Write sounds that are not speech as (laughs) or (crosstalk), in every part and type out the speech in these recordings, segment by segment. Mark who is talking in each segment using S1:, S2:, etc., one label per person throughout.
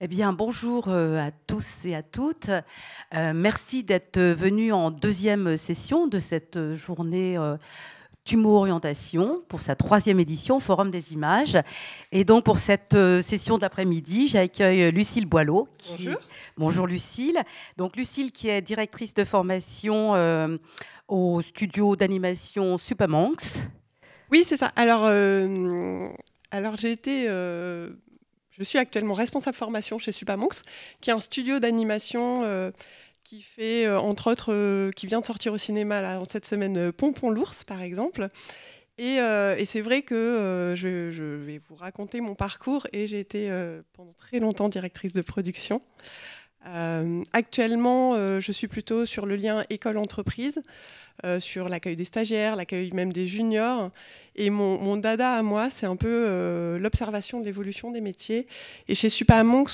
S1: Eh bien, bonjour euh, à tous et à toutes. Euh, merci d'être venus en deuxième session de cette journée euh, Tumo Orientation pour sa troisième édition, Forum des images. Et donc, pour cette session d'après-midi, j'accueille Lucille Boileau. Bonjour. Bonjour, Lucille. Donc, Lucille, qui est directrice de formation au studio d'animation Supermanx. Oui, c'est ça. Alors.
S2: Alors j'ai été je suis actuellement responsable formation chez Supamonks, qui est un studio d'animation euh, qui fait, euh, entre autres, euh, qui vient de sortir au cinéma cette semaine, Pompon l'ours, par exemple. Et, c'est vrai que je, vais vous raconter mon parcours et j'ai été pendant très longtemps directrice de production. actuellement, je suis plutôt sur le lien école-entreprise, sur l'accueil des stagiaires, l'accueil même des juniors. Et mon, dada à moi, c'est un peu euh, l'observation de l'évolution des métiers. Et chez Supamonks,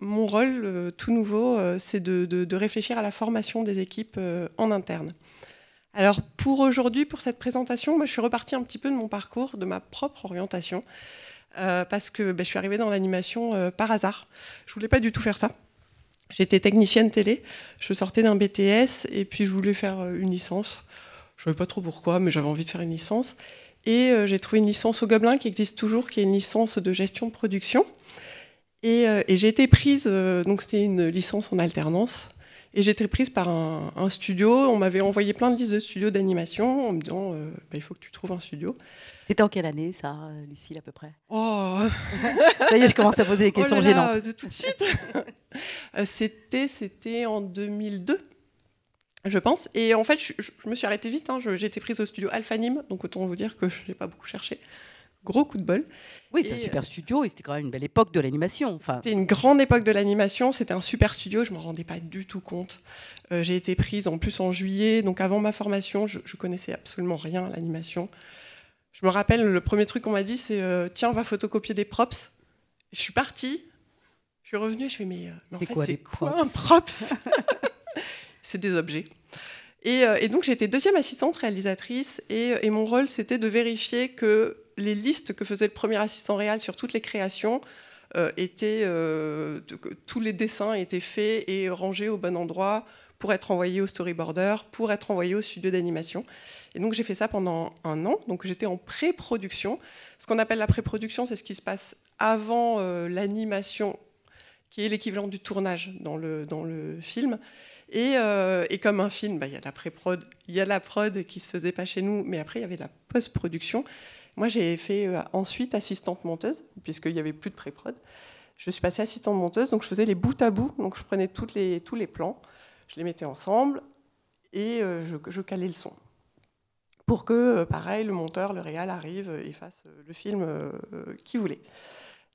S2: mon rôle euh, tout nouveau, euh, c'est de, réfléchir à la formation des équipes en interne. Alors pour aujourd'hui, pour cette présentation, moi, je suis repartie un petit peu de mon parcours, de ma propre orientation, parce que ben, je suis arrivée dans l'animation par hasard. Je voulais pas du tout faire ça. J'étais technicienne télé, je sortais d'un BTS et puis je voulais faire une licence. Je ne savais pas trop pourquoi, mais j'avais envie de faire une licence. Et euh, j'ai trouvé une licence au Gobelin qui existe toujours, qui est une licence de gestion de production. Et, euh, j'ai été prise, euh, donc c'était une licence en alternance, et j'ai été prise par un, studio. On m'avait envoyé plein de listes de studios d'animation en me disant bah, il faut que tu trouves un studio. C'était en quelle année, ça,
S1: Lucille, à peu près Oh (laughs) Ça y est, je commence à poser des oh questions gênantes. De tout de suite
S2: (laughs) C'était en 2002 je pense. Et en fait, je, me suis arrêtée vite. Hein. J'ai été prise au studio Alpha donc autant vous dire que je n'ai pas beaucoup cherché.
S1: Gros coup de bol. Oui, c'est un super studio et c'était quand même une belle époque de l'animation. Enfin... C'était une
S2: grande époque de l'animation, c'était un super studio, je ne m'en rendais pas du tout compte. Euh, j'ai été prise en plus en juillet, donc avant ma formation, je, ne connaissais absolument rien à l'animation. Je me rappelle, le premier truc qu'on m'a dit, c'est euh, tiens, on va photocopier des props. Je suis partie, je suis revenue, je fais mais, euh, mais c'est quoi, quoi un props c'est des objets. Et, euh, et donc j'étais deuxième assistante réalisatrice euh, et, mon rôle c'était de vérifier que les listes que faisait le premier assistant réal sur toutes les créations euh, étaient, tous les dessins étaient faits et rangés au bon endroit pour être envoyés au storyboarder, pour être envoyés au studio d'animation. Et donc j'ai fait ça pendant un an. Donc j'étais en pré-production. Ce qu'on appelle la pré-production, c'est ce qui se passe avant l'animation, qui est l'équivalent du tournage dans le, dans le film. Euh, et, comme un film, bah, il y a la pré-prod, il y a la prod qui se faisait pas chez nous, mais après, il y avait la post-production. Moi, j'ai fait euh, ensuite assistante monteuse, puisqu'il n'y avait plus de pré-prod. Je suis passée assistante monteuse, donc je faisais les bout à bout. Donc je prenais toutes les, tous les plans, je les mettais ensemble et euh, je, calais le son. Pour que, pareil, le monteur, le réal arrive et fasse le film qu'il voulait.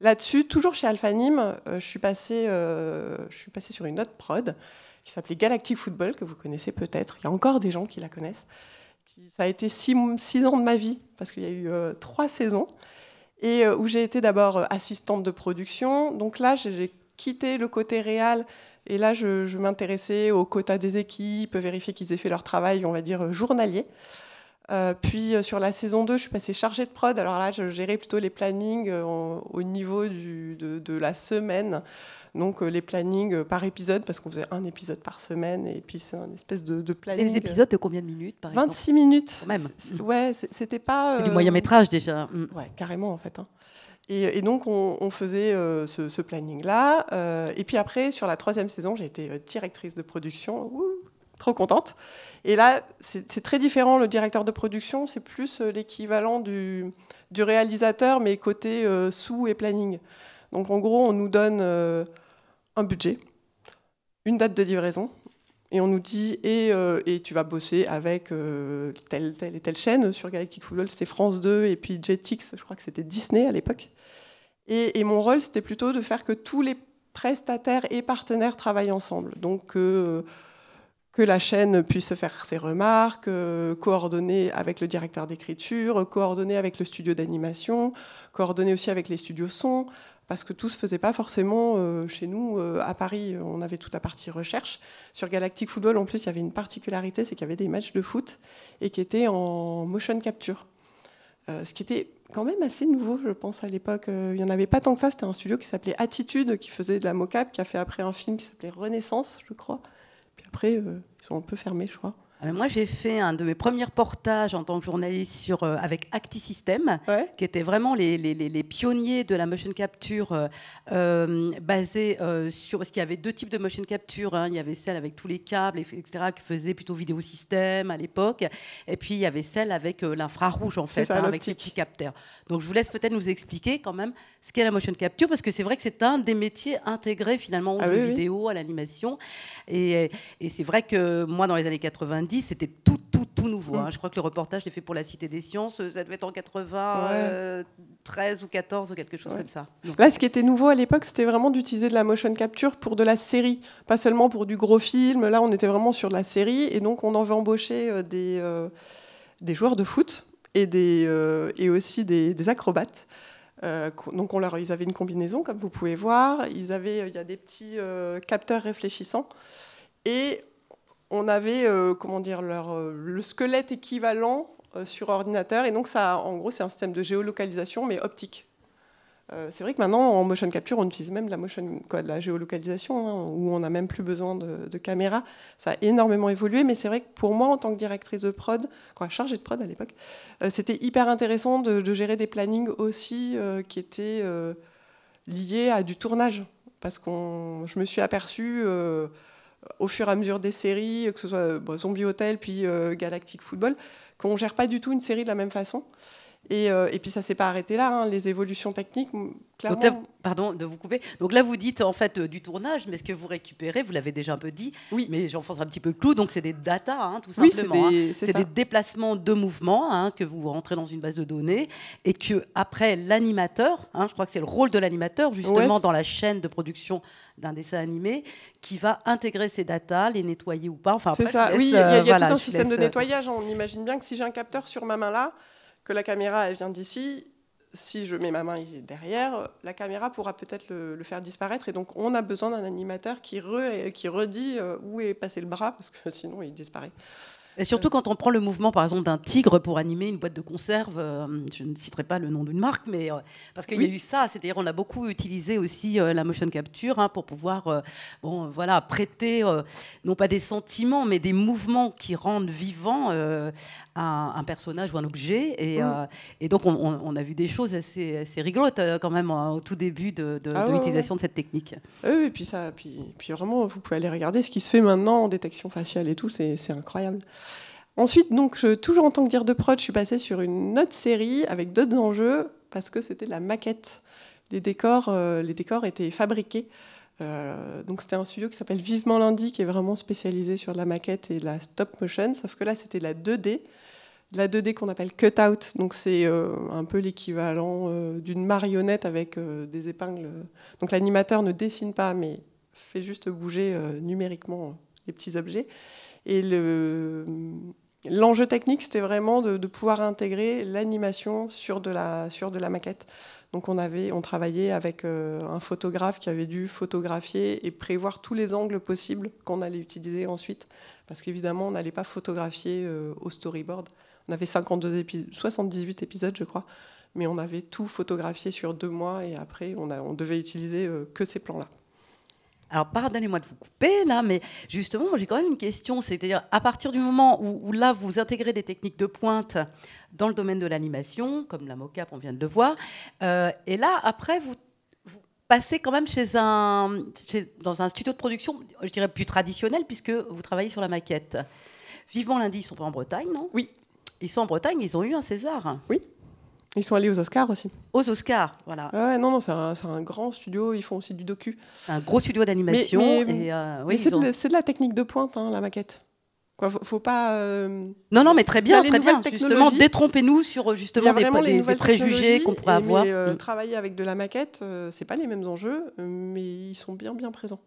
S2: Là-dessus, toujours chez Alphanim, je, suis passée, je suis passée sur une autre prod qui s'appelait Galactic Football, que vous connaissez peut-être. Il y a encore des gens qui la connaissent. Ça a été six, ans de ma vie, parce qu'il y a eu euh, trois saisons, et euh, où j'ai été d'abord euh, assistante de production. Donc là, j'ai quitté le côté réel, et là, je, je m'intéressais aux quotas des équipes, vérifier qu'ils aient fait leur travail, on va dire, journalier. Euh, puis euh, sur la saison 2, je suis passée chargée de prod. Alors là, je gérais plutôt les plannings euh, au niveau de, la semaine. Donc les plannings par épisode, parce qu'on faisait un épisode par semaine, et puis c'est une espèce de, de, planning. les épisodes de combien de minutes par 26 minutes. même. ouais, c'était pas. du moyen métrage déjà. Mm. Ouais, carrément en fait. Hein. Et, donc, on, faisait ce, planning-là. et puis après, sur la troisième saison, j'ai été directrice de production trop contente. Et là, c'est très différent. Le directeur de production, c'est plus euh, l'équivalent du, du, réalisateur, mais côté euh, sous et planning. Donc en gros, on nous donne euh, un budget, une date de livraison, et on nous dit et, et tu vas bosser avec telle, telle et telle chaîne. Sur Galactic Football, c'était France 2, et puis Jetix, je crois que c'était Disney à l'époque. Et, et mon rôle, c'était plutôt de faire que tous les prestataires et partenaires travaillent ensemble. Donc que la chaîne puisse faire ses remarques, euh, coordonner avec le directeur d'écriture, coordonner avec le studio d'animation, coordonner aussi avec les studios son, parce que tout se faisait pas forcément euh, chez nous euh, à Paris. On avait toute la partie recherche. Sur Galactic Football, en plus, il y avait une particularité, c'est qu'il y avait des matchs de foot et qui étaient en motion capture, ce qui était quand même assez nouveau, je pense, à l'époque. Il n'y en avait pas tant que ça. C'était un studio qui s'appelait Attitude, qui faisait de la mocap, qui a fait après un film qui s'appelait Renaissance, je crois après, euh, ils sont un peu fermés, je crois.
S1: Ah, moi, j'ai fait un de mes premiers reportages en tant que journaliste sur, euh, avec ActiSystem, qui étaient vraiment les, pionniers de la motion capture euh, euh, basée sur. Parce qu'il y avait deux types de motion capture. Hein. Il y avait celle avec tous les câbles, etc., qui faisait plutôt vidéo système à l'époque. Et puis, il y avait celle avec l'infrarouge, en fait, hein, avec les petits capteurs. Donc, je vous laisse peut-être nous expliquer quand même ce qu'est la motion capture, parce que c'est vrai que c'est un des métiers intégrés finalement ah aux jeux vidéo, à l'animation. Et, et c'est vrai que moi, dans les années 90, c'était tout, tout, tout nouveau. Hein. Mm. Je crois que le reportage, l'ai fait pour la Cité des Sciences, euh, ça devait être en 93 13 euh, ou 14 ou quelque chose comme ça. Donc. Là, ce
S2: qui était nouveau à l'époque, c'était vraiment d'utiliser de la motion capture pour de la série, pas seulement pour du gros film. Là, on était vraiment sur de la série, et donc on en embauché euh, des, des joueurs de foot et, des, et aussi des, acrobates. donc on leur, ils avaient une combinaison, comme vous pouvez voir. Ils avaient, il y a des petits capteurs réfléchissants. Et on avait euh, comment dire, leur, euh, le squelette équivalent euh, sur ordinateur. Et donc, ça, en gros, c'est un système de géolocalisation, mais optique. c'est vrai que maintenant, en motion capture, on utilise même la, motion, quoi, de la géolocalisation, hein, où on n'a même plus besoin de, caméra. Ça a énormément évolué, mais c'est vrai que pour moi, en tant que directrice de prod, quoi, chargée de prod à l'époque, c'était hyper intéressant de, gérer des plannings aussi qui étaient liés à du tournage. Parce que je me suis aperçue au fur et à mesure des séries, que ce soit euh, bah, Zombie Hotel, puis euh, Galactic Football, qu'on ne gère pas du tout une série de la même façon. Euh, et, puis ça ne s'est pas arrêté là, hein. les évolutions techniques. Clairement...
S1: pardon de vous couper. Donc là, vous dites en fait euh, du tournage, mais ce que vous récupérez, vous l'avez déjà un peu dit, oui. mais j'enfonce un petit peu le clou, donc c'est des data, hein, tout simplement. c'est des, hein. des déplacements de mouvements que vous rentrez dans une base de données et que après l'animateur, je crois que c'est le rôle de l'animateur justement dans la chaîne de production d'un dessin animé qui va intégrer ces data, les nettoyer ou pas. Enfin, c'est ça, oui, il y a, euh, tout un système de
S2: nettoyage. On imagine bien que si j'ai un capteur sur ma main là, que la caméra, elle vient d'ici, si je mets ma main derrière, la caméra pourra peut-être le, faire disparaître. Et donc, on a besoin d'un animateur qui, qui redit euh, où est passé le bras, parce que (laughs) sinon, il disparaît
S1: surtout quand on prend le mouvement, par exemple, d'un tigre pour animer une boîte de conserve, euh, je ne citerai pas le nom d'une marque, mais euh, parce qu'il y a eu ça, c'est-à-dire on a beaucoup utilisé aussi euh, la motion capture hein, pour pouvoir, bon, voilà, prêter non pas des sentiments, mais des mouvements qui rendent vivant un, personnage ou un objet. Et, mm. donc on, a vu des choses assez, rigolotes quand même hein, au tout début de, ah l'utilisation de cette technique.
S2: Oui, et puis ça, puis, puis vraiment, vous pouvez aller regarder ce qui se fait maintenant en détection faciale et tout, c'est incroyable. Ensuite, donc, toujours en tant que dire de prod, je suis passée sur une autre série avec d'autres enjeux parce que c'était la maquette. Les décors, euh, les décors étaient fabriqués. Euh, donc c'était un studio qui s'appelle Vivement Lundi, qui est vraiment spécialisé sur la maquette et la stop motion, sauf que là c'était la 2D, la 2D qu'on appelle cut out, donc c'est euh, un peu l'équivalent d'une marionnette avec des épingles. Donc l'animateur ne dessine pas, mais fait juste bouger numériquement les petits objets. Et le, L'enjeu technique, c'était vraiment de, pouvoir intégrer l'animation sur, de la, sur de la maquette. Donc on, avait, on travaillait avec euh, un photographe qui avait dû photographier et prévoir tous les angles possibles qu'on allait utiliser ensuite, parce qu'évidemment on n'allait pas photographier euh, au storyboard. On avait 52 78 épisodes, je crois, mais on avait tout photographié sur deux mois et après on, a, on devait utiliser euh, que ces plans-là. Alors
S1: pardonnez-moi de vous couper là, mais justement, j'ai quand même une question. C'est-à-dire, à partir du moment où, là vous intégrez des techniques de pointe dans le domaine de l'animation, comme la mocap, on vient de le voir, euh, et là après vous passez quand même chez un, dans un studio de production, je dirais plus traditionnel, puisque vous travaillez sur la maquette. Vivement lundi, ils sont pas en Bretagne, non Oui. Ils sont en Bretagne, ils ont eu un César. Oui. Ils sont allés aux Oscars aussi.
S2: Aux Oscars, voilà. Ouais, non, non, c'est un, un, grand studio. Ils font aussi du docu. C'est un gros studio d'animation. Mais, euh, c'est, de, la technique de pointe, hein, la maquette. Quoi, faut, faut pas. Euh,
S1: non, non, mais très bien, très bien. Justement, détrompez-nous sur euh, justement des, préjugés qu'on pourrait avoir. Mm.
S2: Travailler avec de la maquette, c'est pas les mêmes enjeux, mais ils sont bien, bien présents.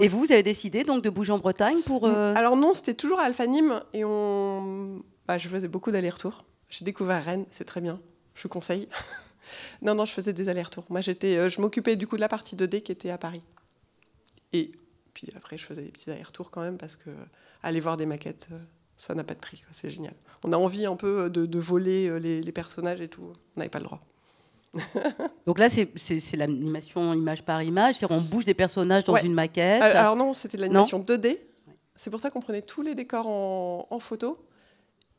S1: Et vous, vous avez décidé donc de bouger en Bretagne pour. Alors non, c'était
S2: toujours à et on. Bah, je faisais beaucoup d'allers-retours. J'ai découvert Rennes, c'est très bien je conseille. (laughs) non, non, je faisais des allers-retours. Moi, j'étais, euh, je m'occupais du coup de la partie 2D qui était à Paris. Et puis après, je faisais des petits allers-retours quand même parce que euh, aller voir des maquettes, euh, ça n'a pas de prix. C'est génial. On a envie un peu de, voler les, personnages et tout.
S1: On n'avait pas le droit. (laughs) Donc là, c'est l'animation image par image. cest on bouge des personnages dans une maquette. alors non, c'était l'animation
S2: 2D. C'est pour ça qu'on prenait tous les décors en, en photo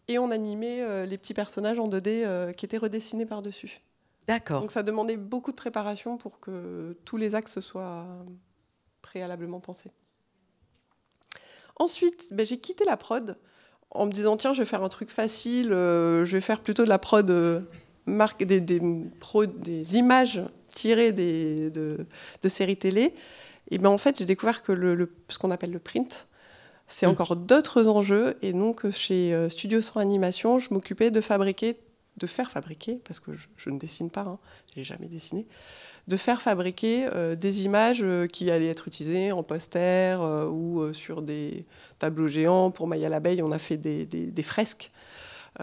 S2: et on animait euh, les petits personnages en 2D euh, qui étaient redessinés par-dessus. D'accord. Donc ça demandait beaucoup de préparation pour que tous les axes soient préalablement pensés. Ensuite, ben, j'ai quitté la prod en me disant tiens, je vais faire un truc facile, euh, je vais faire plutôt de la prod des, des, images tirées de, séries télé. Et ben en fait, j'ai découvert que le ce qu'on appelle le print, c'est encore d'autres enjeux. Et donc, euh, chez euh, Studio 100 Animation, je m'occupais de fabriquer, de faire fabriquer, parce que je, ne dessine pas, hein, je n'ai jamais dessiné, de faire fabriquer euh, des images qui allaient être utilisées en poster ou sur des tableaux géants. Pour Maya l'abeille, on a fait des, fresques.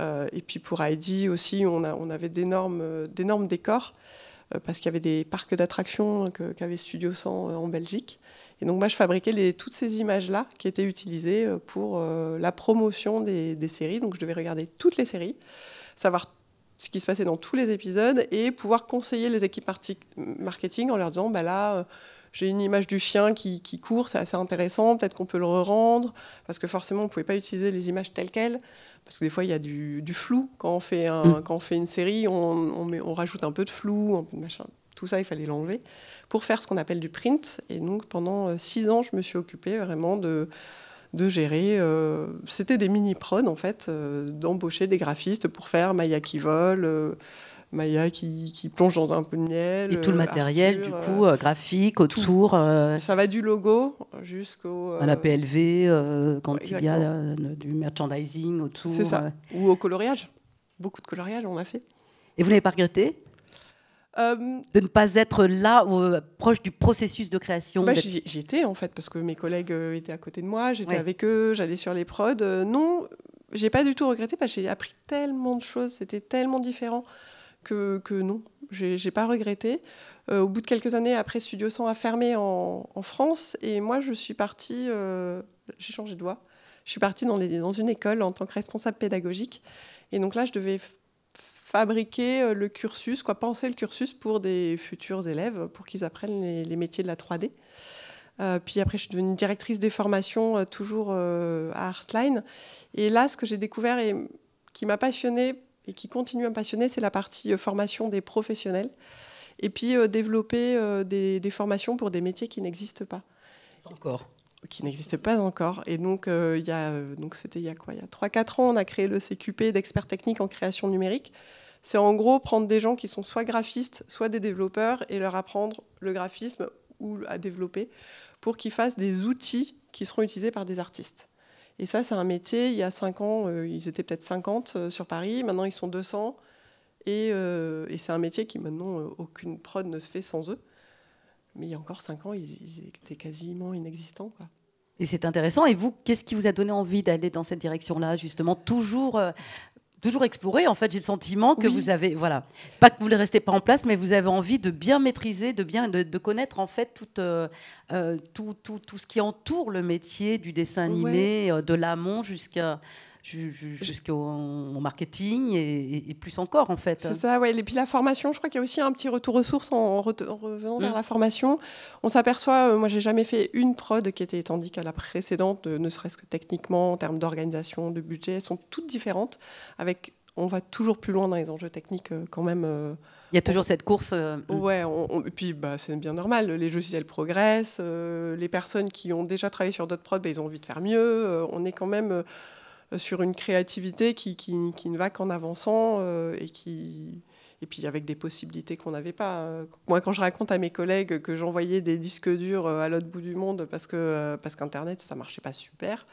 S2: et puis pour Heidi aussi, on, on avait d'énormes décors parce qu'il y avait des parcs d'attractions qu'avait Studio 100 en Belgique. Et donc moi, je fabriquais toutes ces images-là qui étaient utilisées euh, pour euh, la promotion des, séries. Donc je devais regarder toutes les séries, savoir ce qui se passait dans tous les épisodes et pouvoir conseiller les équipes marketing en leur disant, bah là... Euh, j'ai une image du chien qui, court, c'est assez intéressant, peut-être qu'on peut le rendre, parce que forcément on ne pouvait pas utiliser les images telles quelles, parce que des fois il y a du, flou mm. quand on fait une série on, rajoute un peu de flou un peu de machin tout ça, il fallait l'enlever, pour faire ce qu'on appelle du print. Et donc pendant euh, six ans, je me suis occupée vraiment de, de gérer. Euh, c'était des mini-prods, en fait, euh, d'embaucher des graphistes pour faire Maya qui vole. Maya qui,
S1: plonge dans un peu de miel. Et tout le matériel, du coup, graphique, autour. Ça va du logo
S2: jusqu'au.
S1: à la PLV, quand il y a du merchandising autour. C'est ça. Ou au coloriage. Beaucoup de coloriage, on a fait. Et vous n'avez pas regretté euh, de ne pas être là, ou, proche du processus de création bah, J'étais en
S2: fait, parce que mes collègues euh, étaient à côté de moi, j'étais avec eux, j'allais sur les prods. Euh, non, j'ai pas du tout regretté, parce que j'ai appris tellement de choses, c'était tellement différent que, que non, j'ai pas regretté. au bout de quelques années, après Studio 100 a fermé en, France, et moi je suis partie, j'ai changé de voie, je suis partie dans, dans une école en tant que responsable pédagogique. Et donc là, je devais fabriquer euh, le cursus, quoi, penser le cursus pour des futurs élèves, pour qu'ils apprennent les, métiers de la 3D. Euh, puis après, je suis devenue directrice des formations, euh, toujours à Artline. Et là, ce que j'ai découvert et qui m'a passionnée et qui continue à me passionner, c'est la partie formation des professionnels. Et puis développer des, formations pour des métiers qui n'existent pas. Encore. Qui n'existent pas encore. Et donc, il donc c'était il y a quoi Il y a 3-4 ans, on a créé le CQP d'experts techniques en création numérique c'est en gros prendre des gens qui sont soit graphistes, soit des développeurs et leur apprendre le graphisme ou à développer pour qu'ils fassent des outils qui seront utilisés par des artistes. Et ça, c'est un métier. Il y a 5 ans, euh, ils étaient peut-être 50 euh, sur Paris. Maintenant, ils sont 200. Et, euh, et c'est un métier qui, maintenant, aucune prod ne se fait sans eux. Mais il y a encore 5 ans, ils, étaient quasiment
S1: inexistants. Et c'est intéressant. Et vous, qu'est-ce qui vous a donné envie d'aller dans cette direction-là, justement Toujours toujours explorer. En fait, j'ai le sentiment que vous avez, voilà, pas que vous ne restez pas en place, mais vous avez envie de bien maîtriser, de bien, de, connaître en fait euh, euh, tout, tout, tout, ce qui entoure le métier du dessin animé, euh, de l'amont jusqu'à jusqu'au marketing et, plus encore en fait. C'est ça,
S2: ouais. Et puis la formation, je crois qu'il y a aussi un petit retour aux en, revenant vers mm. la formation. On s'aperçoit, euh, moi j'ai jamais fait une prod qui était étendue qu'à la précédente, euh, ne serait-ce que techniquement, en termes d'organisation, de budget, elles sont toutes différentes. Avec, on va toujours plus loin dans les enjeux techniques euh, quand même. Il y a toujours cette course. Oui, ouais, et puis bah, c'est bien normal. Les jeux logiciels progressent. les personnes qui ont déjà travaillé sur d'autres prods, bah, ils ont envie de faire mieux. on est quand même euh, sur une créativité qui, ne va qu'en avançant euh, et qui et puis avec des possibilités qu'on n'avait pas. Hein. Moi, quand je raconte à mes collègues que j'envoyais des disques durs euh, à l'autre bout du monde parce que parce qu'Internet ça marchait pas super,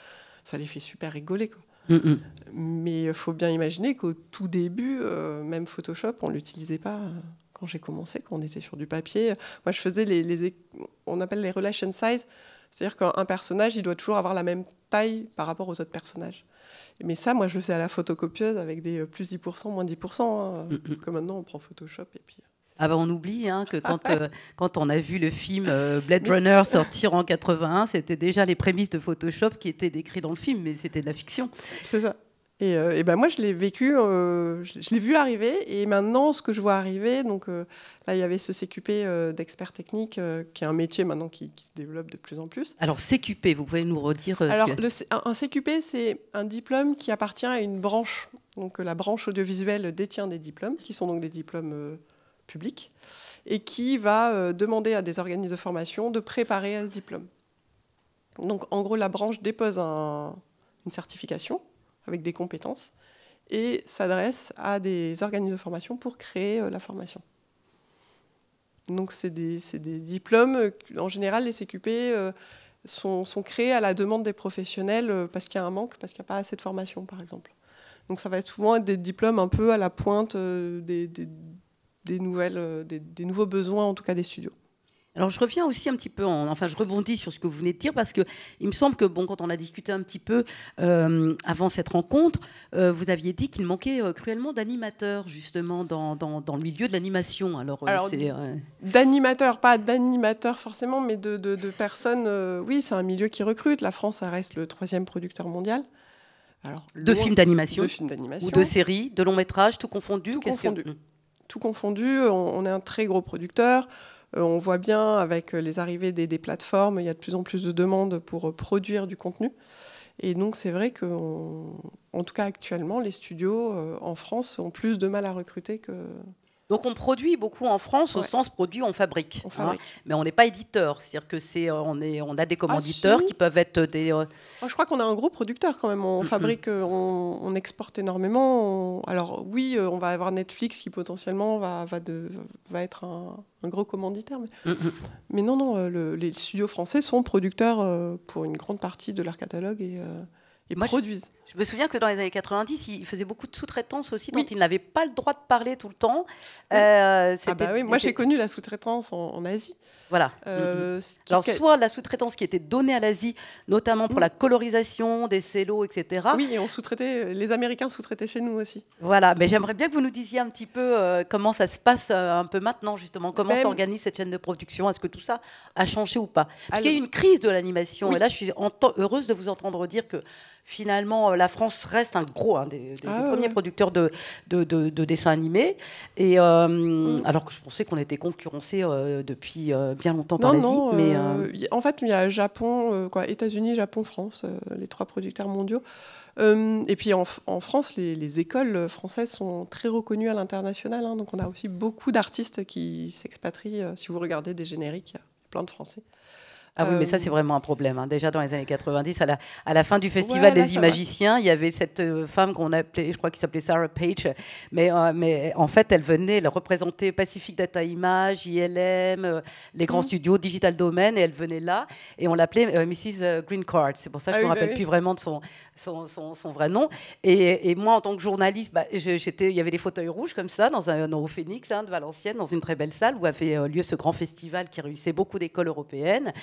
S2: ça les fait super rigoler. Mm, mm. Mais il faut bien imaginer qu'au tout début, même Photoshop, on l'utilisait pas. Hein. Quand j'ai commencé, quand on était sur du papier, moi je faisais les, les on appelle les relation size, c'est-à-dire qu'un personnage, il doit toujours avoir la même taille par rapport aux autres personnages. Mais ça, moi, je le faisais à la photocopieuse avec des euh, plus 10%, moins 10%. Hein, que mm, mm. maintenant, on prend Photoshop et puis. Euh,
S1: ah bah, on oublie hein, que quand, (laughs) euh, quand on a vu le film Blade Runner (laughs) sortir en 81, c'était déjà les prémices de Photoshop qui étaient décrites dans le film, mais c'était de la fiction. C'est ça.
S2: Et, ben moi, je l'ai vécu, je, je l'ai vu arriver, et maintenant, ce que je vois arriver, donc Là, il y avait ce CQP euh, d'experts techniques, euh, qui est un métier maintenant qui, se développe de plus en plus.
S1: Alors, CQP, vous pouvez nous redire euh, Alors,
S2: un, un CQP, c'est un diplôme qui appartient à une branche. Donc, la branche audiovisuelle détient des diplômes, qui sont donc des diplômes publics, et qui va demander à des organismes de formation de préparer à ce diplôme. Donc, en gros, la branche dépose une certification avec des compétences et s'adresse à des organismes de formation pour créer la formation. Donc c'est des, diplômes, en général les CQP euh, sont, créés à la demande des professionnels euh, parce qu'il y a un manque, parce qu'il n'y a pas assez de formation par exemple. Donc ça va souvent être des diplômes un peu à la pointe euh, des nouvelles,
S1: des nouveaux besoins en tout cas des studios. Alors je reviens aussi un petit peu, en, enfin je rebondis sur ce que vous venez de dire parce que il me semble que bon, quand on a discuté un petit peu euh, avant cette rencontre, euh, vous aviez dit qu'il manquait euh, cruellement d'animateurs justement dans, le milieu de l'animation. Alors, d'animateurs, pas d'animateurs forcément, mais de, personnes.
S2: oui, c'est un milieu qui recrute. La France, ça reste le troisième producteur mondial. Alors, de films d'animation, ou de séries,
S1: de longs métrages, tout confondu. Tout confondu. Hmm. Tout
S2: confondu. On, on est un très gros producteur. Euh, on voit bien avec euh, les arrivées des, plateformes, il y a de plus en plus de demandes pour euh, produire du contenu. Et donc c'est vrai qu'en tout cas actuellement, les studios en France ont plus de mal à recruter que,
S1: donc on produit beaucoup en France au sens produit, on fabrique. On hein. fabrique. mais on n'est pas éditeur, c'est-à-dire que c'est euh, on est on a des commanditeurs ah, qui peuvent être euh, des. Euh,
S2: je crois qu'on a un gros producteur quand même. On fabrique, on, exporte énormément. Alors oui, on va avoir Netflix qui potentiellement va va, de, va être un, gros commanditaire, mais, non non, les studios français sont producteurs pour une grande partie de leur catalogue et.
S1: Ils produisent. Je, me souviens que dans les années 90, ils faisaient beaucoup de sous-traitance aussi, dont ils n'avaient pas le droit de parler tout le temps. Euh, ah bah oui, moi j'ai connu la sous-traitance en, Asie. Voilà. Euh, mm-hmm. Alors, soit la sous-traitance qui était donnée à l'Asie, notamment pour mm. la colorisation des cellos, etc. Oui, on sous-traitait, les Américains sous-traitaient chez nous aussi. Voilà, mais j'aimerais bien que vous nous disiez un petit peu euh, comment ça se passe un peu maintenant, justement. Comment ben, s'organise cette chaîne de production Est-ce que tout ça a changé ou pas Parce qu'il y a eu une crise de l'animation. Et là, je suis heureuse de vous entendre dire que finalement, euh, la France reste un gros, des, ah premiers producteurs de, dessins animés. Et, euh, mm. Alors que je pensais qu'on était concurrencé euh, depuis bien longtemps non, par non, mais En fait, il y a
S2: Japon, quoi, États-Unis, Japon, France, les trois producteurs mondiaux. et puis en, France, les, écoles françaises sont très reconnues à l'international. Hein, donc on a aussi beaucoup d'artistes
S1: qui s'expatrient. si vous regardez des génériques, il y a plein de Français.
S2: Ah oui, mais ça, c'est euh, vraiment
S1: un problème. Hein. Déjà dans les années 90, à la, à la fin du Festival des Imagiciens, il y avait cette euh, femme qu'on appelait, je crois qu'il s'appelait Sarah Page, mais, euh, mais en fait, elle venait, elle représentait Pacific Data Image, ILM, les grands mhm. studios, Digital Domain, et elle venait là, et on l'appelait Mrs. Green Card. C'est pour ça que ah je ne me bah rappelle plus vraiment de son, son, vrai nom. Et, moi, en tant que journaliste, bah, j'étais, il y avait des fauteuils rouges comme ça, dans un, au hein, de Valenciennes, dans une très belle salle où avait euh, lieu ce grand festival qui réunissait beaucoup d'écoles européennes.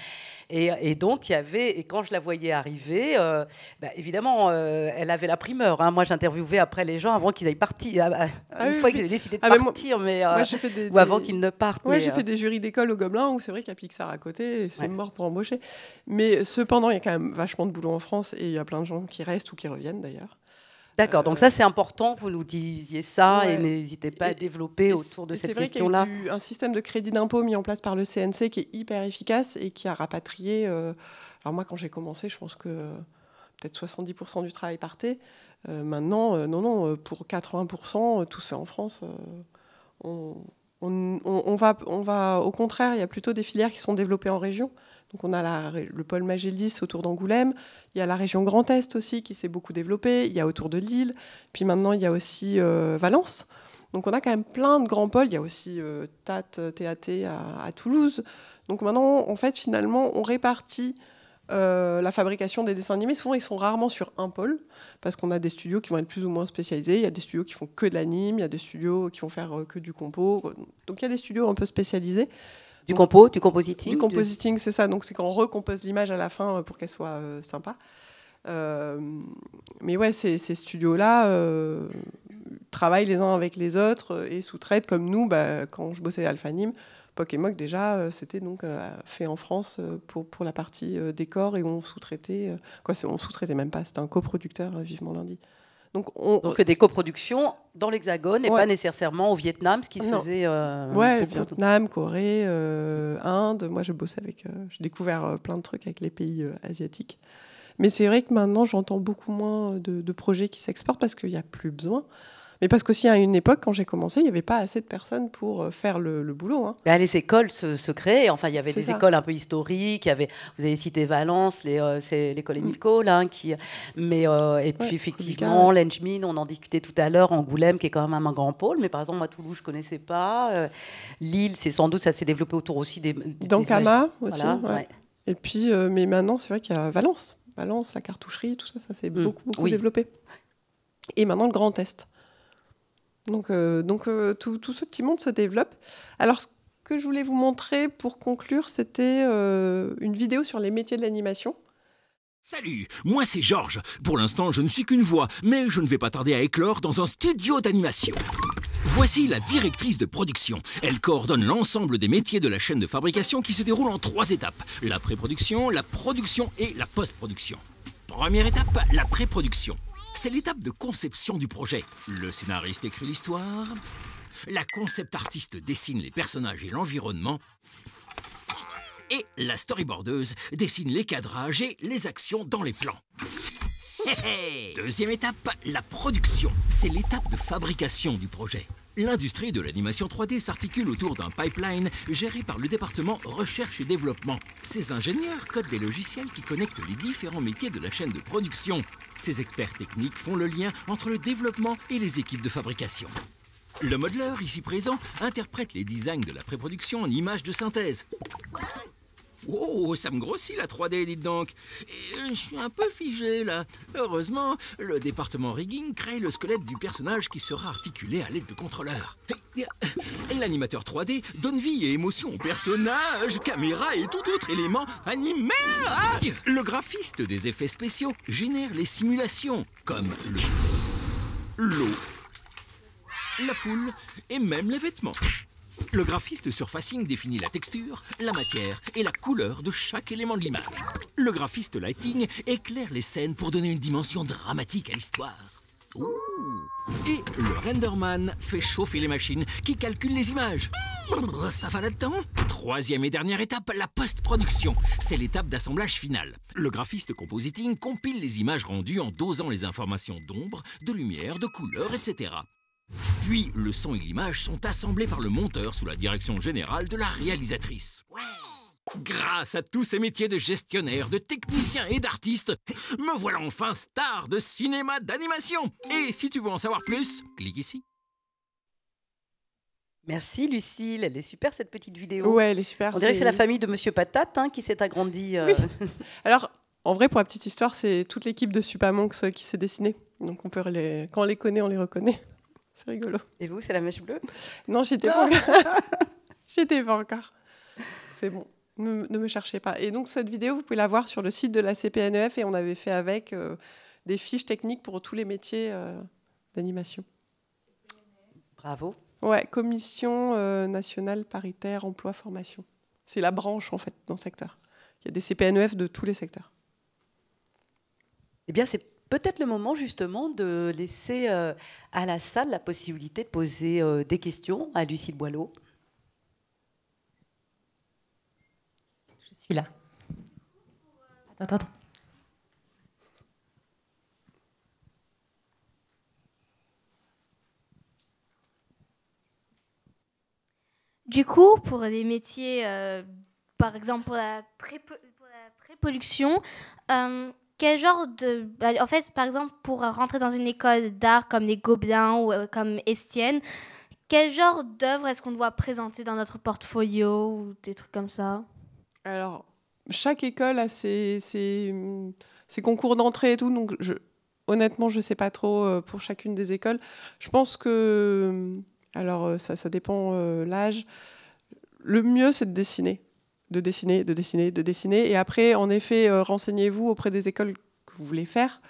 S1: Et, donc, il y avait, et quand je la voyais arriver, euh, bah, évidemment, euh, elle avait la primeur. Hein. Moi, j'interviewais après les gens avant qu'ils aillent partir. Ah, bah, ah une fois qu'ils avaient décidé de ah, partir, mais, euh, ou avant qu'ils ne partent. Moi j'ai fait
S2: des jurys d'école au Gobelin où c'est vrai qu'il y a Pixar à côté c'est mort pour embaucher. Mais cependant, il y a quand même vachement de boulot en France et il y a plein de gens qui restent ou qui reviennent d'ailleurs. D'accord, donc ça c'est
S1: important, vous nous disiez ça et n'hésitez pas à développer autour de cette question-là. C'est
S2: eu un système de crédit d'impôt mis en place par le CNC qui est hyper efficace et qui a rapatrié. Euh, alors moi quand j'ai commencé, je pense que peut-être 70% du travail partait. Euh, maintenant, euh, non, non, pour 80%, tout ça, en France. on, on, va, au contraire, il y a plutôt des filières qui sont développées en région. Donc on a le pôle Magélis autour d'Angoulême, il y a la région Grand Est aussi qui s'est beaucoup développée, il y a autour de Lille, puis maintenant il y a aussi euh, Valence. Donc on a quand même plein de grands pôles, il y a aussi euh, TAT, TAT à, à, Toulouse. Donc maintenant, en fait, finalement, on répartit euh, la fabrication des dessins animés, souvent ils sont rarement sur un pôle, parce qu'on a des studios qui vont être plus ou moins spécialisés, il y a des studios qui font que de l'anime, il y a des studios qui vont faire euh, que du compo, donc il y a des studios un peu spécialisés. Du compo, du compositing Du compositing, c'est ça, donc c'est qu'on recompose l'image à la fin euh, pour qu'elle soit sympa. mais ouais, ces, studios-là travaillent les uns avec les autres et sous-traitent, comme nous, bah, quand je bossais à Alphanime, Pokémon, déjà, euh, c'était donc euh, fait en France euh, pour, pour la partie décor et on sous-traitait, quoi, on sous-traitait même pas, c'était un coproducteur vivement lundi. Donc,
S1: on, donc des coproductions dans l'Hexagone et pas nécessairement au Vietnam, ce qui se faisait. Euh,
S2: Vietnam, Corée, Inde. Moi, je bossais avec. J'ai découvert plein de trucs avec les pays asiatiques. Mais c'est vrai que maintenant, j'entends beaucoup moins de, de projets qui s'exportent parce qu'il n'y a plus besoin. Mais parce qu'aussi à une époque, quand j'ai commencé, il n'y avait pas assez de personnes pour euh, faire le, boulot. Hein.
S1: Bah, les écoles se, se, créaient. Enfin, il y avait des écoles un peu historiques. Il y avait, vous avez cité Valence, euh, c'est l'école Emile mm. Cole. qui. Mais euh, et puis effectivement, Lenchmin, on en discutait tout à l'heure. Angoulême, qui est quand même un grand pôle. Mais par exemple, moi, Toulouse, je connaissais pas. Lille, c'est sans doute ça s'est développé autour aussi des. Dankama aussi. Et puis, mais
S2: maintenant, c'est vrai qu'il y a Valence. Valence, la cartoucherie, tout ça, ça s'est mm. beaucoup, beaucoup développé. Et maintenant, le Grand Est. Donc, euh, donc euh, tout, ce petit monde se développe. Alors, ce que je voulais vous montrer pour conclure, c'était euh, une vidéo sur les métiers de l'animation.
S3: Salut, moi c'est Georges. Pour l'instant, je ne suis qu'une voix, mais je ne vais pas tarder à éclore dans un studio d'animation. Voici la directrice de production. Elle coordonne l'ensemble des métiers de la chaîne de fabrication qui se déroule en trois étapes. La pré-production, la production et la post-production. Première étape, la pré-production. C'est l'étape de conception du projet. Le scénariste écrit l'histoire, la concept artiste dessine les personnages et l'environnement, et la storyboardeuse dessine les cadrages et les actions dans les plans. Deuxième étape, la production. C'est l'étape de fabrication du projet. L'industrie de l'animation 3D s'articule autour d'un pipeline géré par le département Recherche et Développement. Ces ingénieurs codent des logiciels qui connectent les différents métiers de la chaîne de production, ces experts techniques font le lien entre le développement et les équipes de fabrication. Le modeleur, ici présent, interprète les designs de la préproduction en images de synthèse. Oh, ça me grossit la 3D, dites donc. Je suis un peu figé là. Heureusement, le département rigging crée le squelette du personnage qui sera articulé à l'aide de contrôleurs. L'animateur 3D donne vie et émotion au personnage, caméra et tout autre élément animé. Ah, le graphiste des effets spéciaux génère les simulations comme le l'eau, la foule et même les vêtements. Le graphiste surfacing définit la texture, la matière et la couleur de chaque élément de l'image. Le graphiste Lighting éclaire les scènes pour donner une dimension dramatique à l'histoire. Et le Renderman fait chauffer les machines qui calculent les images. Ça va là-dedans Troisième et dernière étape, la post-production. C'est l'étape d'assemblage final. Le graphiste compositing compile les images rendues en dosant les informations d'ombre, de lumière, de couleur, etc. Puis, le son et l'image sont assemblés par le monteur sous la direction générale de la réalisatrice. Grâce à tous ces métiers de gestionnaire, de technicien et d'artiste, me voilà enfin star de cinéma d'animation. Et si tu veux en savoir plus, clique ici. Merci Lucille, elle est super
S1: cette petite vidéo. Ouais, elle est super. On dirait que c'est la famille de Monsieur Patate hein, qui s'est agrandie. Euh. (laughs)
S2: Alors, en vrai, pour la petite histoire, c'est toute l'équipe de Supamonks euh, qui s'est dessinée. Donc, on peut quand on les connaît, on les reconnaît. C'est rigolo. Et vous, c'est la mèche bleue Non, j'étais pas encore. (laughs) j'étais pas encore. C'est bon. Ne, me cherchez pas. Et donc, cette vidéo, vous pouvez la voir sur le site de la CPNEF et on avait fait avec euh, des fiches techniques pour tous les métiers euh, d'animation. Bravo. Ouais, Commission euh, nationale paritaire emploi-formation. C'est la branche, en fait, dans le secteur. Il y a des CPNEF de tous les
S1: secteurs. Eh bien, c'est peut-être le moment justement de laisser euh, à la salle la possibilité de poser euh, des questions à Lucille Boileau. Je suis là. Attends, attends.
S3: Du coup, pour des métiers, euh, par exemple pour la, pré production
S1: quel genre de. Bah, en fait, par exemple, pour rentrer dans une école d'art comme les Gobelins ou euh, comme Estienne, quel genre d'œuvre est-ce qu'on doit présenter dans
S2: notre portfolio ou des trucs comme ça Alors, chaque école a ses, concours d'entrée et tout, donc je, honnêtement, je ne sais pas trop euh, pour chacune des écoles. Je pense que. Alors, euh, ça, ça dépend l'âge. Le mieux, c'est de dessiner de dessiner, de dessiner, de dessiner. Et après, en effet, euh, renseignez-vous auprès des écoles que vous voulez faire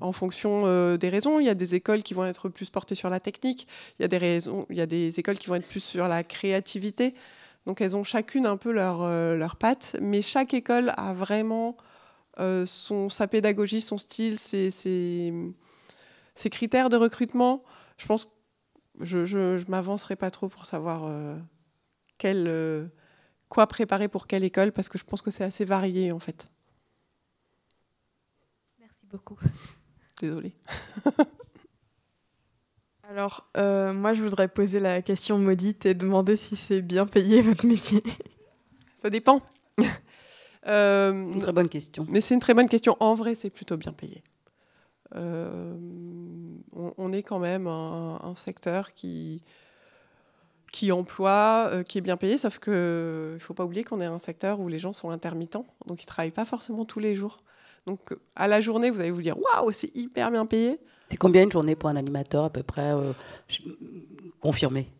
S2: en fonction euh, des raisons. Il y a des écoles qui vont être plus portées sur la technique, il y, a des raisons, il y a des écoles qui vont être plus sur la créativité. Donc elles ont chacune un peu leur, euh, leur patte, mais chaque école a vraiment son, sa pédagogie, son style, ses, critères de recrutement. Je pense que je ne m'avancerai pas trop pour savoir quelle quoi préparer pour quelle école, parce que je pense que c'est assez varié en fait. Merci beaucoup. Désolée. (laughs) Alors, euh, moi, je voudrais poser la question maudite et demander si c'est bien payé votre métier. Ça dépend. (laughs) Euh, une très bonne question. Mais c'est une très bonne question. En vrai, c'est plutôt bien payé. Euh, on, est quand même un secteur qui, qui emploie, euh, qui est bien payé, sauf qu'il ne faut pas oublier qu'on est un secteur où les gens sont intermittents, donc ils ne travaillent pas forcément tous les jours. Donc à la journée, vous allez vous dire waouh, c'est hyper bien
S1: payé. C'est combien une journée pour un animateur à peu près euh, confirmé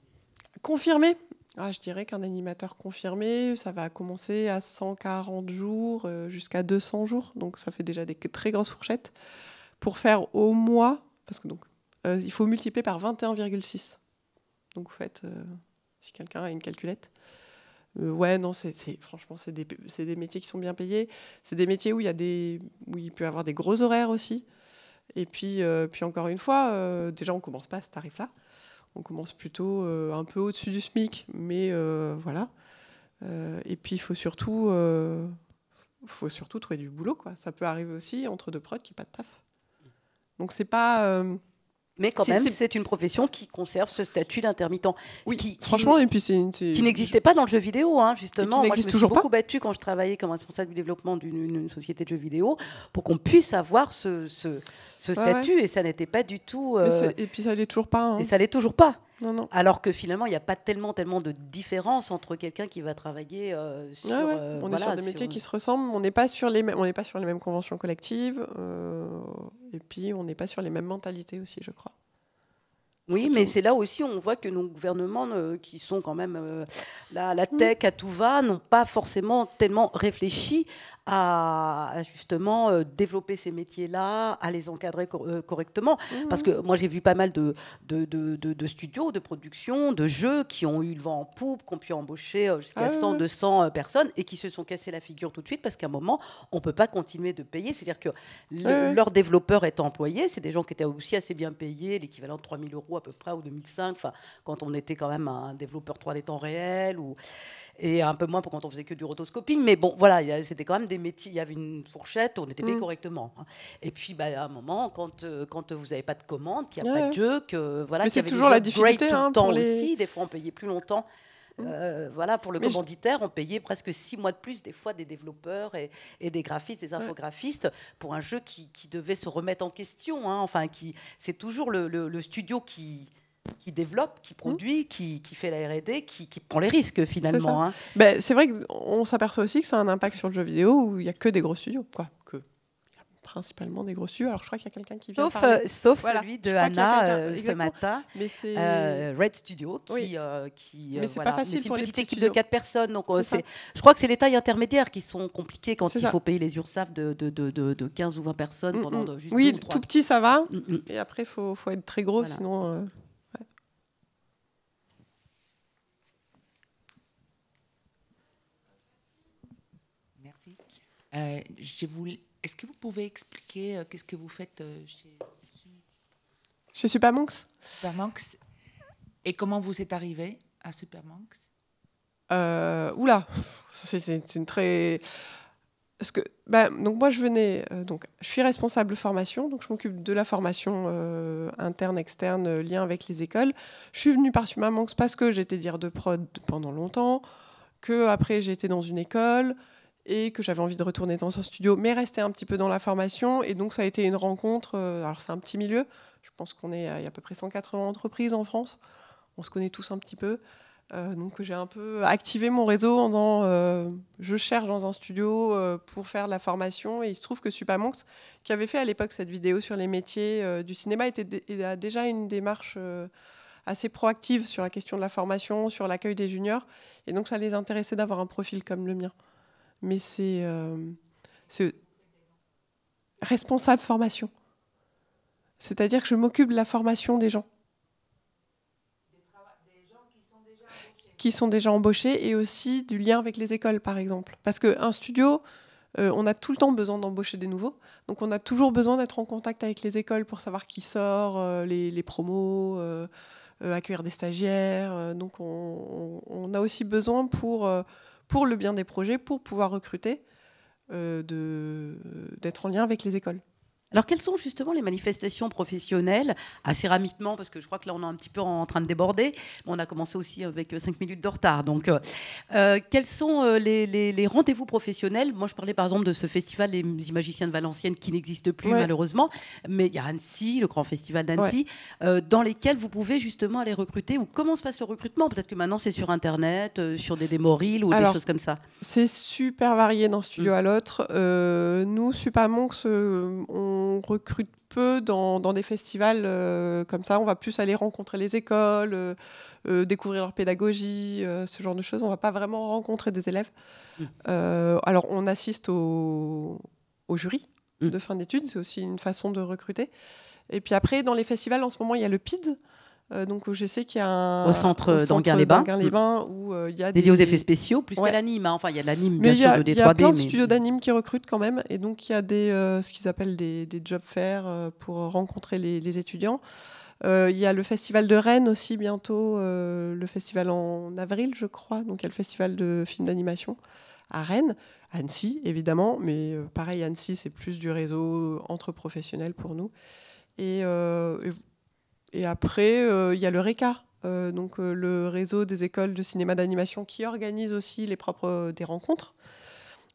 S2: Confirmé ah, Je dirais qu'un animateur confirmé, ça va commencer à 140 jours euh, jusqu'à 200 jours, donc ça fait déjà des très grosses fourchettes. Pour faire au mois, parce que donc il faut multiplier par 21,6. Donc, en fait, euh, si quelqu'un a une calculette. Euh, ouais, non, c'est, franchement, c'est des, métiers qui sont bien payés. C'est des métiers où il, y des, où il peut y avoir des gros horaires aussi. Et puis, euh, puis encore une fois, déjà, on ne commence pas à ce tarif-là. On commence plutôt un peu au-dessus du SMIC, mais voilà. et puis, il faut surtout, faut surtout trouver du boulot. Quoi. Ça peut arriver aussi entre deux prods qui n'ont pas de taf. Donc, c'est pas mais quand même, c'est
S1: une profession qui conserve ce statut d'intermittent. Oui, qui, franchement, et puis c'est qui n'existait pas dans le jeu vidéo, hein, justement. Qui Moi, je me suis beaucoup battue quand je travaillais comme responsable du développement d'une société de jeux vidéo pour qu'on puisse avoir ce, statut, et ça n'était pas du tout. Euh, et puis ça n'est toujours pas. Hein. Et ça n'est toujours pas. Non, non. Alors que finalement, il n'y a pas tellement, tellement de différence entre quelqu'un qui va travailler euh, sur. Euh, on est sur des métiers qui se
S2: ressemblent, on n'est pas, sur les mêmes conventions collectives, euh, et puis on n'est pas sur les mêmes mentalités aussi, je crois.
S1: Oui, mais c'est là aussi on voit que nos gouvernements, qui sont quand même la, la, mm. tech à tout va, n'ont pas forcément tellement réfléchi à justement euh, développer ces métiers-là, à les encadrer euh, correctement. Mmh. Parce que moi, j'ai vu pas mal de, studios, de productions, de jeux qui ont eu le vent en poupe, qui ont pu embaucher euh, jusqu'à 100, ah 200 personnes et qui se sont cassés la figure tout de suite parce qu'à un moment, on ne peut pas continuer de payer. C'est-à-dire que leur développeur est employé, c'est des gens qui étaient aussi assez bien payés, l'équivalent de 3000 euros à peu près ou 2005, quand on était quand même un développeur 3D temps réel. Ou et un peu moins pour quand on faisait que du rotoscoping. Mais bon, voilà, c'était quand même des métiers. Il y avait une fourchette, on était payé mm. correctement. Hein. Et puis, bah, à un moment, quand, euh, quand vous n'avez pas de commande, qu'il n'y a pas de jeu, que voilà, qu'il toujours la difficulté tout le hein, temps aussi. Des fois, on payait plus longtemps. Mm. Euh, voilà, pour le commanditaire, on payait presque six mois de plus, des fois, des développeurs et, des graphistes, des infographistes, pour un jeu qui, devait se remettre en question. Hein. Enfin, qui, c'est toujours le, studio qui, qui développe, qui mmh. produit, qui, qui, fait la RD, qui, qui, prend les
S2: risques finalement. Hein. Ben, c'est vrai qu'on s'aperçoit aussi que ça a un impact sur le jeu vidéo où il n'y a que des gros studios. Quoi. Que principalement des gros studios. Alors je crois qu'il y a quelqu'un qui vient parler. Euh, sauf celui de Anna euh, ce matin, mais euh, Red
S1: Studio, qui, qui mais c'est pas facile une petite équipe de quatre personnes. Donc c'est, je crois que c'est les tailles intermédiaires qui sont compliquées quand il faut payer les URSAF de, de, de, de, 15 ou 20 personnes mm, pendant mm. Oui, tout petit ça va, mm,
S2: et après il faut, faut, être très gros,
S1: sinon.
S2: Euh,
S3: est-ce que vous pouvez expliquer euh, qu'est-ce que vous faites euh, chez...
S2: chez Supermanx
S3: Et comment vous êtes arrivé à Supermanx
S2: euh, Oula, c'est une très... que, bah, donc moi je venais, donc je suis responsable formation, donc je m'occupe de la formation interne, externe, lien avec les écoles. Je suis venue par Supermanx parce que j'étais dire de prod pendant longtemps, que après j'étais dans une école, et que j'avais envie de retourner dans un studio, mais rester un petit peu dans la formation. Et donc, ça a été une rencontre. Euh, alors, c'est un petit milieu. Je pense qu'on est à, y a à peu près 180 entreprises en France. On se connaît tous un petit peu. Euh, donc j'ai un peu activé mon réseau en disant, euh, je cherche dans un studio pour faire de la formation et il se trouve que Supamonks, qui avait fait à l'époque cette vidéo sur les métiers du cinéma, était a déjà une démarche assez proactive sur la question de la formation, sur l'accueil des juniors et donc ça les intéressait d'avoir un profil comme le mien mais euh, c'est responsable formation. C'est-à-dire que je m'occupe de la formation des gens. Des gens qui, sont déjà embauchés et aussi du lien avec les écoles, par exemple. Parce qu'un studio, euh, on a tout le temps besoin d'embaucher des nouveaux. Donc on a toujours besoin d'être en contact avec les écoles pour savoir qui sort, euh, les, les, promos, accueillir des stagiaires. donc on, on, a aussi besoin pour pour le bien des projets, pour pouvoir recruter, euh,
S1: d'être en lien avec les écoles. Alors, quelles sont justement les manifestations professionnelles, assez rapidement, parce que je crois que là, on est un petit peu en train de déborder, on a commencé aussi avec 5 euh, minutes de retard. Donc, euh, euh, quels sont les, rendez-vous professionnels Moi, je parlais par exemple de ce festival des magiciens de Valenciennes qui n'existe plus, malheureusement, mais il y a Annecy, le grand festival d'Annecy, dans lesquels vous pouvez justement aller recruter, ou comment se passe le recrutement Peut-être que maintenant, c'est sur Internet, sur des démorils ou des choses comme ça.
S2: C'est super varié d'un studio mm. à l'autre. nous, Supamonx, on on recrute peu dans, des festivals euh, comme ça. On va plus aller rencontrer les écoles, euh, euh, découvrir leur pédagogie, ce genre de choses. On va pas vraiment rencontrer des élèves. Mm. alors, on assiste au, jury mm. de fin d'études. C'est aussi une façon de recruter. Et puis après, dans les festivals, en ce moment, il y a le PID. Euh, donc euh, je sais qu'il y a un au centre euh, d'Anguin-les-Bains, les bains où il y a dédié aux effets spéciaux plus qu'à l'anime. Hein. Enfin, il y a de l'anime bien sûr, Il y a, y a plein de studios d'anime qui recrutent quand même, et donc il y a des ce qu'ils appellent des, des job fairs pour rencontrer les, étudiants. Il y a le festival de Rennes aussi bientôt, le festival en avril je crois, donc il y a le festival de films d'animation à Rennes, Annecy évidemment, mais pareil Annecy c'est plus du réseau entre professionnels pour nous. Et, et, et après, euh, il y a le RECA, euh, donc euh, le réseau des écoles de cinéma d'animation qui organise aussi les propres des rencontres.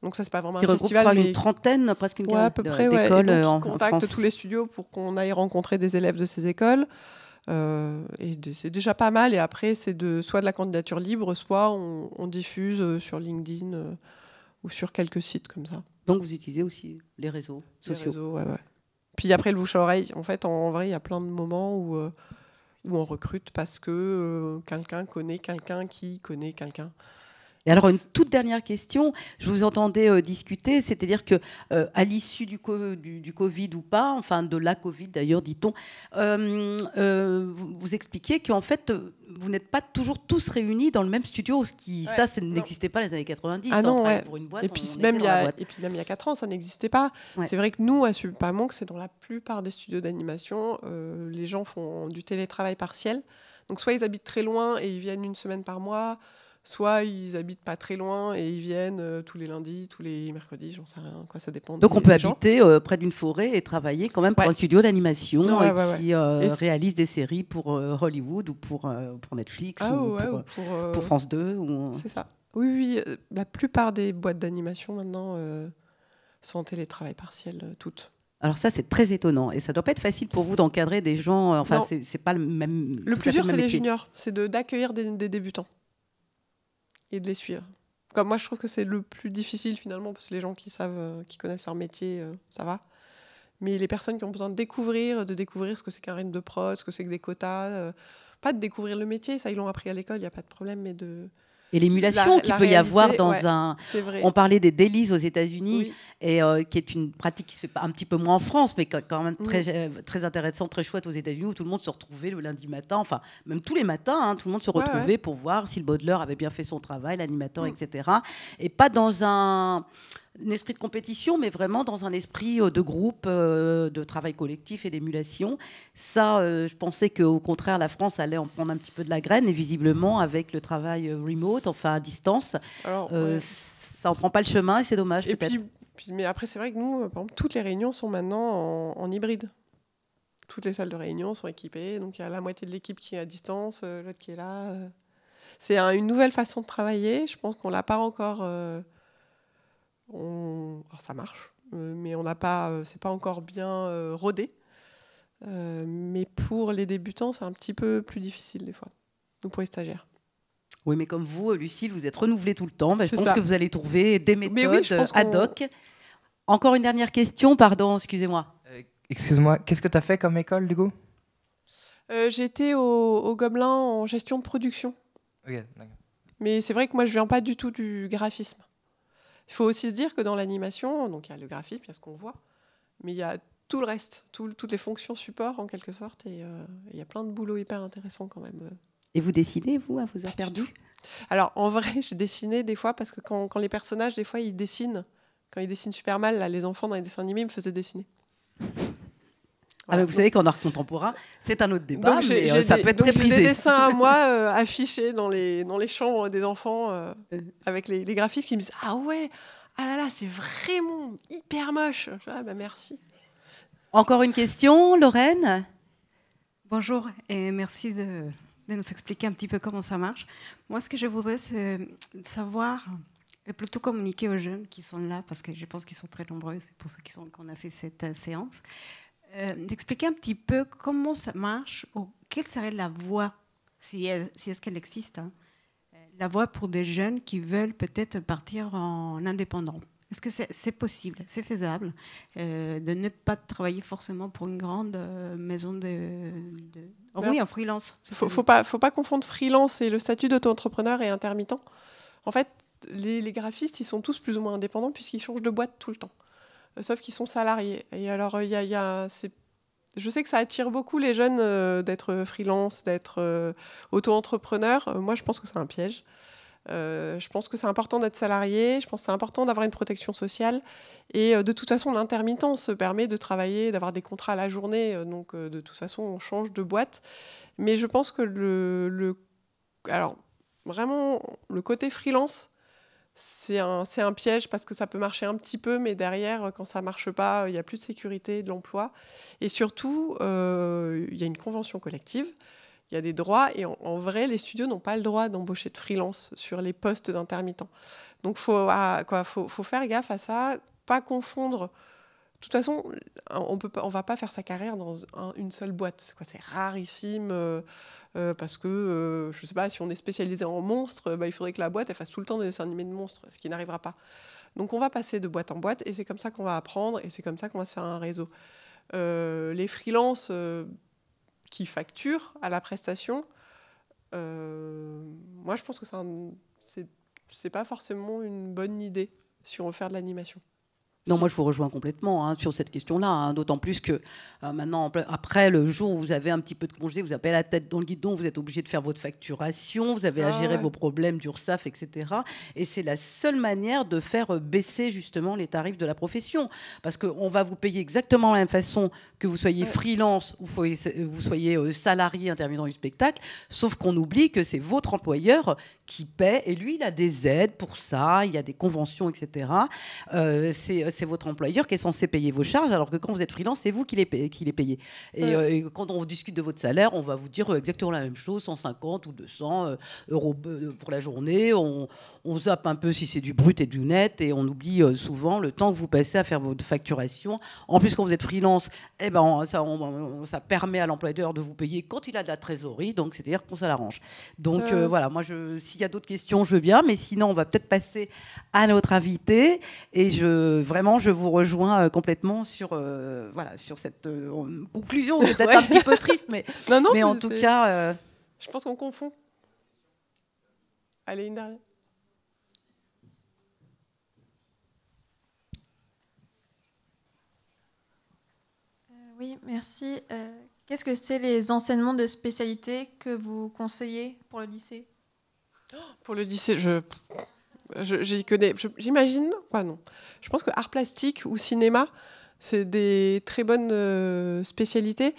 S2: Donc ça, c'est pas vraiment un festival, mais une trentaine, presque une quinzaine à en, contacte tous les studios pour qu'on aille rencontrer des élèves de ces écoles. et c'est déjà pas mal. Et après, c'est de soit de la candidature libre, soit on, diffuse sur LinkedIn ou sur quelques sites comme ça. Donc vous utilisez
S1: aussi les réseaux les sociaux. ouais,
S2: puis après, le bouche à oreille, en fait, en vrai, il y a plein de moments où, euh, on recrute parce que euh, quelqu'un connaît quelqu'un qui connaît quelqu'un.
S1: Et alors une toute dernière question, je vous entendais euh, discuter, c'est-à-dire que euh, à l'issue du, du, Covid ou pas, enfin de la Covid d'ailleurs dit-on, euh, vous, vous, expliquiez qu'en fait vous n'êtes pas toujours tous réunis dans le même studio, ce qui ça, ça n'existait pas les années 90. Ah hein, non, pour une boîte, et puis même il y a et puis même il y a quatre ans ça n'existait
S2: pas. C'est vrai que nous à que c'est dans la plupart des studios d'animation, les gens font du télétravail partiel. Donc soit ils habitent très loin et ils viennent une semaine par mois soit ils habitent pas très loin et ils viennent euh, tous les lundis, tous les mercredis, j'en sais rien, quoi, ça dépend. Donc on
S1: peut habiter euh, près d'une forêt et travailler quand même pour un studio d'animation qui euh, réalise des séries pour Hollywood ou pour, pour Netflix ah ou, pour, France 2. Ou... C'est ça.
S2: Oui, la plupart des boîtes d'animation maintenant sont en télétravail
S1: partiel, toutes. Alors ça, c'est très étonnant et ça doit pas être facile pour vous d'encadrer des gens. Enfin, c'est pas le même. Le plus dur, c'est les
S2: juniors, c'est d'accueillir des débutants et de les suivre. Comme moi, je trouve que c'est le plus difficile finalement, parce que les gens qui savent, euh, qui connaissent leur métier, euh, ça va. Mais les personnes qui ont besoin de découvrir, de découvrir ce que c'est qu'un rythme de prod, ce que c'est que des quotas, euh, pas de découvrir le métier, ça ils l'ont appris à l'école, il n'y a pas de problème, mais de, et l'émulation qu'il peut y avoir dans un. On parlait
S1: des délices aux États-Unis et euh, qui est une pratique qui se fait un petit peu moins en France, mais quand même très, euh, très intéressante, très chouette aux États-Unis où tout le monde se retrouvait le lundi matin, enfin même tous les matins, hein, tout le monde se retrouvait pour voir si le Baudelaire avait bien fait son travail, l'animateur, mm. etc. Et pas dans un un esprit de compétition, mais vraiment dans un esprit euh, de groupe, euh, de travail collectif et d'émulation. Ça, euh, je pensais qu'au contraire, la France allait en prendre un petit peu de la graine, et visiblement, avec le travail remote, enfin à distance, ça n'en prend pas le chemin, et c'est dommage. Et puis,
S2: mais après, c'est vrai que nous, par exemple, toutes les réunions sont maintenant en, hybride toutes les salles de réunion sont équipées. Donc il y a la moitié de l'équipe qui est à distance, l'autre qui est là. C'est une nouvelle façon de travailler. Je pense qu'on ne l'a pas encore on... ça marche, euh, mais on n'a pas, euh, c'est pas encore bien euh, rodé. mais pour les débutants, c'est un petit peu plus difficile des fois, donc pour les stagiaires.
S1: Oui, mais comme vous, Lucille, vous êtes renouvelée tout le temps. Bah, je pense que vous allez trouver des méthodes ad hoc. Encore une dernière question, pardon, excusez-moi.
S2: excusez moi qu'est-ce que tu as fait comme école, du coup J'étais au, au, Gobelin en gestion de production. mais c'est vrai que moi, je viens pas du tout du graphisme. Il faut aussi se dire que dans l'animation, donc il y a le graphisme, il y a ce qu'on voit, mais il y a tout le reste, toutes les fonctions support en quelque sorte, et euh, il y a plein de boulot hyper intéressant quand même. Euh.
S1: Et vous décidez vous, à
S2: vous heures perdues Alors, en vrai, (laughs) j'ai dessiné des fois parce que quand, les personnages, des fois, ils dessinent, quand ils dessinent super mal, les enfants dans les dessins animés, ils me faisaient dessiner.
S1: Ah, vous savez qu'en art contemporain, c'est un autre débat, mais euh, ça peut être très des dessins
S2: à moi (laughs) euh, affichés dans les, dans les chambres des enfants euh, avec les, les, graphistes qui me disent « Ah ouais, ah là là, c'est vraiment hyper moche !»
S1: Ah bah merci. Encore une question, Lorraine Bonjour et merci de, de, nous expliquer un petit peu comment ça marche. Moi, ce que je voudrais, c'est savoir et plutôt communiquer aux jeunes qui sont là, parce que je pense qu'ils sont très nombreux, c'est pour ça qu'on a fait cette séance. Euh, d'expliquer un petit peu comment ça marche ou quelle serait la voie, si, si est-ce qu'elle existe, hein. euh, la voie pour des jeunes qui veulent peut-être partir en indépendant. Est-ce que c'est possible, c'est faisable euh, de ne pas travailler forcément pour une grande maison de, ben, oui, en freelance Il faut, faut
S2: pas, faut pas confondre freelance et le statut d'auto-entrepreneur et intermittent. En fait, les, graphistes, ils sont tous plus ou moins indépendants puisqu'ils changent de boîte tout le temps sauf qu'ils sont salariés. Et alors, il y a, je sais que ça attire beaucoup les jeunes euh, d'être freelance, d'être euh, auto-entrepreneur. Euh, moi, je pense que c'est un piège. je pense que c'est important d'être salarié, je pense que c'est important d'avoir une protection sociale. Et de toute façon, l'intermittence permet de travailler, d'avoir des contrats à la journée. donc, de toute façon, on change de boîte. Mais je pense que le alors, vraiment, le côté freelance c'est un, piège parce que ça peut marcher un petit peu, mais derrière, euh, quand ça marche pas, euh, il n'y a plus de sécurité de l'emploi. Et surtout, euh, il y a une convention collective, il y a des droits, et en, vrai, les studios n'ont pas le droit d'embaucher de freelance sur les postes d'intermittents. Donc, ah, il faut, faut, faire gaffe à ça, pas confondre toute façon, on ne on va pas faire sa carrière dans une seule boîte. C'est rarissime euh, euh, parce que euh, je ne sais pas si on est spécialisé en monstres, bah, il faudrait que la boîte fasse tout le temps des dessins animés de monstres, ce qui n'arrivera pas. Donc on va passer de boîte en boîte et c'est comme ça qu'on va apprendre et c'est comme ça qu'on va se faire un réseau. les freelances qui facturent à la prestation, moi je pense que c'est pas forcément une bonne idée si on veut faire de l'animation.
S1: Non, moi je vous rejoins complètement hein, sur cette question-là, hein, d'autant plus que euh, maintenant, après le jour où vous avez un petit peu de congé, vous avez la tête dans le guidon, vous êtes obligé de faire votre facturation, vous avez à ah, gérer vos problèmes d'URSAF, etc. Et c'est la seule manière de faire euh, baisser justement les tarifs de la profession, parce qu'on va vous payer exactement de la même façon que vous soyez freelance ou vous soyez euh, salarié intermittent du spectacle, sauf qu'on oublie que c'est votre employeur qui paie, et lui, il a des aides pour ça, il y a des conventions, etc. c'est c'est votre employeur qui est censé payer vos charges, alors que quand vous êtes freelance, c'est vous qui les, payez. Euh, et, quand on discute de votre salaire, on va vous dire euh, exactement la même chose, 150 ou 200 euh, euros pour la journée on zappe un peu si c'est du brut et du net, et on oublie euh, souvent le temps que vous passez à faire votre facturation. En plus, quand vous êtes freelance, eh ben, ça, permet à l'employeur de vous payer quand il a de la trésorerie, donc c'est-à-dire qu'on ça l'arrange. Donc euh, euh. voilà, moi, s'il y a d'autres questions, je veux bien, mais sinon, on va peut-être passer à notre invité, et je, vraiment, je vous rejoins complètement sur, voilà, sur cette conclusion, peut-être (laughs) un petit peu triste, mais, mais en tout cas...
S2: Je pense qu'on confond. Allez, une dernière.
S1: Oui, merci. Euh, qu'est-ce que c'est les enseignements de spécialité que vous conseillez pour le lycée
S2: Pour le lycée, je j'y connais. J'imagine, non. Je pense que art plastique ou cinéma, c'est des très bonnes euh, spécialités.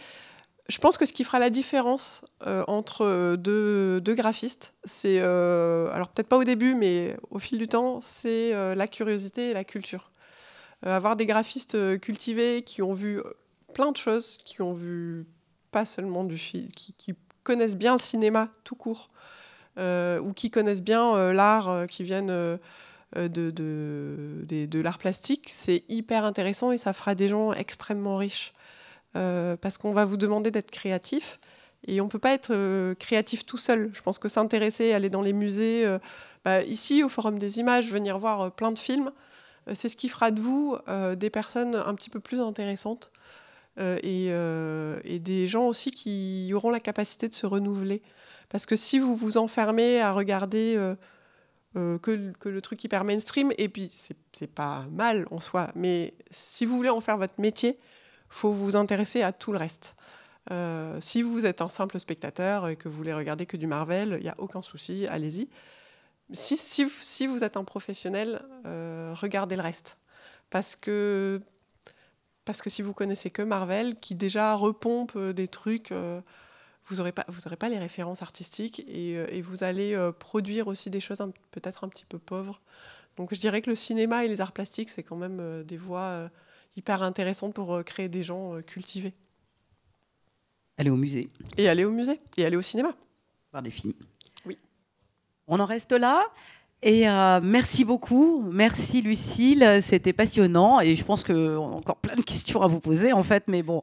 S2: Je pense que ce qui fera la différence euh, entre deux, graphistes, c'est, alors peut-être pas au début, mais au fil du temps, c'est la curiosité et la culture. avoir des graphistes cultivés qui ont vu plein de choses qui ont vu pas seulement du film, qui, connaissent bien le cinéma tout court, euh, ou qui connaissent bien euh, l'art, euh, qui viennent de, l'art plastique. C'est hyper intéressant et ça fera des gens extrêmement riches. parce qu'on va vous demander d'être créatif. Et on ne peut pas être créatif tout seul. Je pense que s'intéresser, aller dans les musées, bah, ici au Forum des images, venir voir plein de films, c'est ce qui fera de vous des personnes un petit peu plus intéressantes. Euh, euh, et, des gens aussi qui auront la capacité de se renouveler. Parce que si vous vous enfermez à regarder euh, que, le truc hyper mainstream, et puis c'est pas mal en soi, mais si vous voulez en faire votre métier, faut vous intéresser à tout le reste. si vous êtes un simple spectateur et que vous voulez regarder que du Marvel, il n'y a aucun souci, allez-y. Si, si, si, vous êtes un professionnel, regardez le reste. Parce que parce que si vous connaissez que Marvel, qui déjà repompe euh, des trucs, euh, vous n'aurez pas, vous aurez pas les références artistiques et, euh, vous allez produire aussi des choses peut-être un petit peu pauvres. Donc je dirais que le cinéma et les arts plastiques, c'est quand même des voies hyper intéressantes pour créer des gens cultivés.
S1: Aller au musée. Et aller au musée. Et aller au cinéma. Par des
S2: films. Oui.
S1: On en reste là. Et euh, merci beaucoup. Merci Lucille. C'était passionnant. Et je pense qu'on a encore plein de questions à vous poser, en fait. Mais bon,